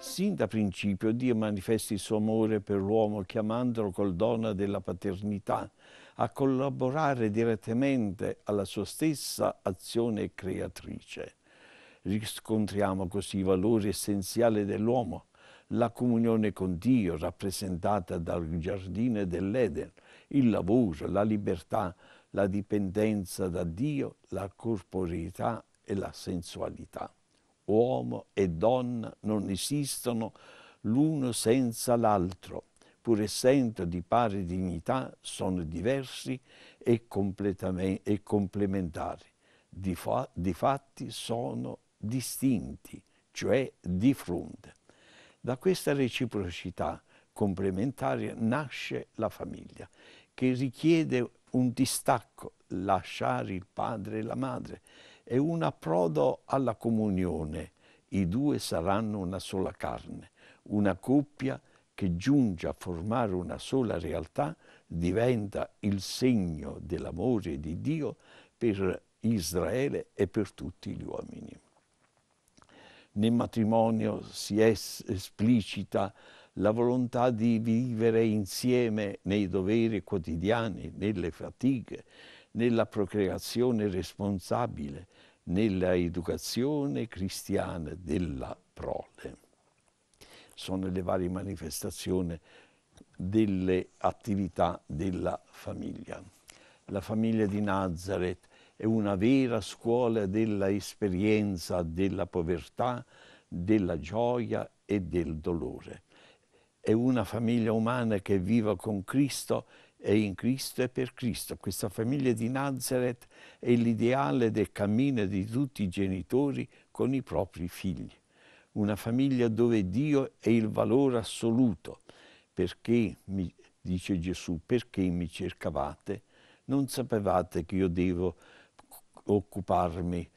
Sin da principio Dio manifesta il suo amore per l'uomo chiamandolo col dono della paternità a collaborare direttamente alla sua stessa azione creatrice. Riscontriamo così i valori essenziali dell'uomo, la comunione con Dio rappresentata dal giardino dell'Eden, il lavoro, la libertà, la dipendenza da Dio, la corporeità e la sensualità. Uomo e donna non esistono l'uno senza l'altro, pur essendo di pari dignità, sono diversi e, e complementari. Di, fa di fatti sono distinti, cioè di fronte. Da questa reciprocità complementare nasce la famiglia, che richiede un distacco, lasciare il padre e la madre, è un approdo alla comunione. I due saranno una sola carne, una coppia che giunge a formare una sola realtà diventa il segno dell'amore di Dio per Israele e per tutti gli uomini. Nel matrimonio si esplicita la volontà di vivere insieme nei doveri quotidiani, nelle fatiche, nella procreazione responsabile, nella educazione cristiana della prole. Sono le varie manifestazioni delle attività della famiglia. La famiglia di Nazareth è una vera scuola dell'esperienza della povertà, della gioia e del dolore è una famiglia umana che viva con Cristo e in Cristo e per Cristo. Questa famiglia di Nazareth è l'ideale del cammino di tutti i genitori con i propri figli. Una famiglia dove Dio è il valore assoluto. Perché, mi, dice Gesù, perché mi cercavate? Non sapevate che io devo occuparmi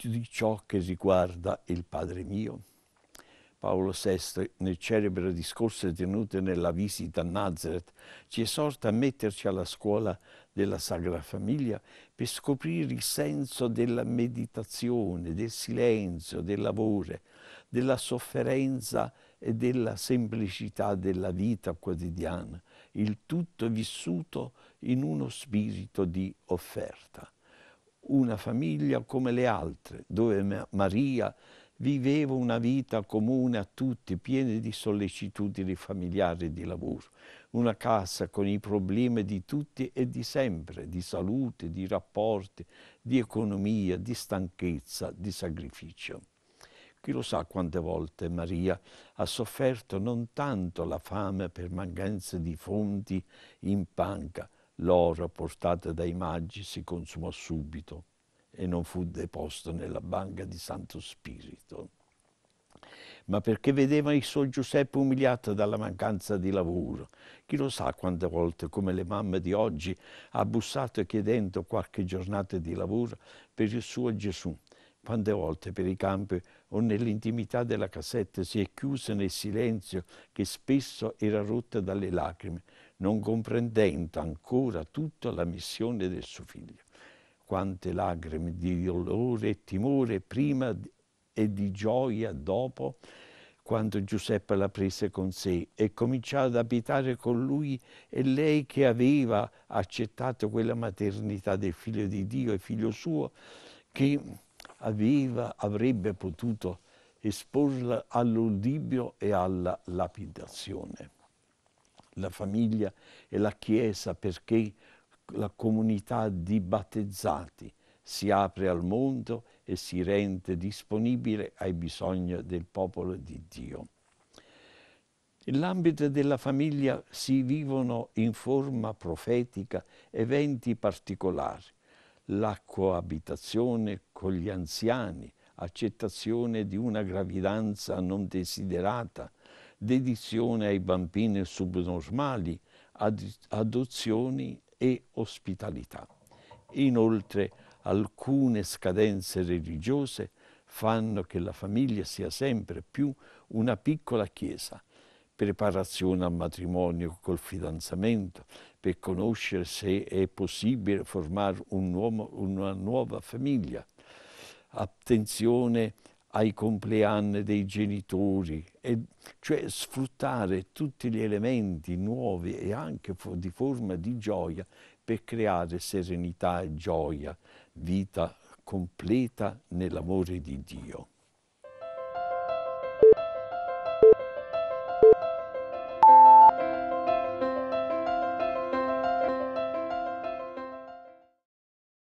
di ciò che riguarda il Padre mio? Paolo VI, nel celebre discorso tenuto nella visita a Nazareth, ci esorta a metterci alla scuola della Sacra Famiglia per scoprire il senso della meditazione, del silenzio, del lavoro, della sofferenza e della semplicità della vita quotidiana, il tutto vissuto in uno spirito di offerta. Una famiglia come le altre, dove Maria vivevo una vita comune a tutti, piena di sollecitudini familiari e di lavoro. Una casa con i problemi di tutti e di sempre, di salute, di rapporti, di economia, di stanchezza, di sacrificio. Chi lo sa quante volte Maria ha sofferto non tanto la fame per mancanza di fonti in panca, l'oro portato dai maggi si consumò subito e non fu deposto nella banca di Santo Spirito, ma perché vedeva il suo Giuseppe umiliato dalla mancanza di lavoro. Chi lo sa quante volte, come le mamme di oggi, ha bussato chiedendo qualche giornata di lavoro per il suo Gesù. Quante volte per i campi o nell'intimità della casetta si è chiusa nel silenzio che spesso era rotta dalle lacrime, non comprendendo ancora tutta la missione del suo figlio quante lacrime di dolore e timore prima e di gioia dopo, quando Giuseppe la prese con sé e cominciò ad abitare con lui e lei che aveva accettato quella maternità del figlio di Dio e figlio suo, che aveva, avrebbe potuto esporla all'udibio e alla lapidazione. La famiglia e la Chiesa perché la comunità di battezzati si apre al mondo e si rende disponibile ai bisogni del popolo di Dio. Nell'ambito della famiglia si vivono in forma profetica eventi particolari, la coabitazione con gli anziani, accettazione di una gravidanza non desiderata, dedizione ai bambini subnormali, adozioni e ospitalità. Inoltre alcune scadenze religiose fanno che la famiglia sia sempre più una piccola chiesa, preparazione al matrimonio col fidanzamento, per conoscere se è possibile formare un uomo, una nuova famiglia, attenzione ai compleanni dei genitori, e cioè sfruttare tutti gli elementi nuovi e anche di forma di gioia per creare serenità e gioia, vita completa nell'amore di Dio.